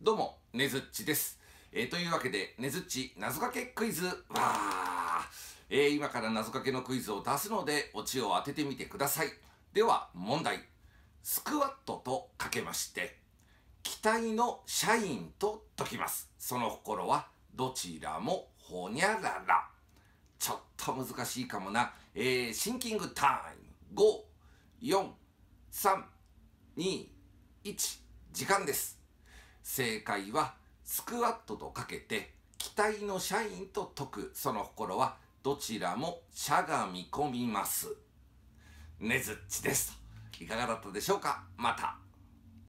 どうも、ねずっちです。えー、というわけで、ねずっち謎かけクイズわー、えー、今から謎かけのクイズを出すので、オチを当ててみてください。では、問題。スクワットとかけまして、機体の社員と解きます。その心は、どちらもほにゃらら。ちょっと難しいかもな。えー、シンキングタイム。5、4、3、2、1、時間です。正解はスクワットとかけて期待の社員と解くその心はどちらもしゃがみ込みますねずっちですいかがだったでしょうかまた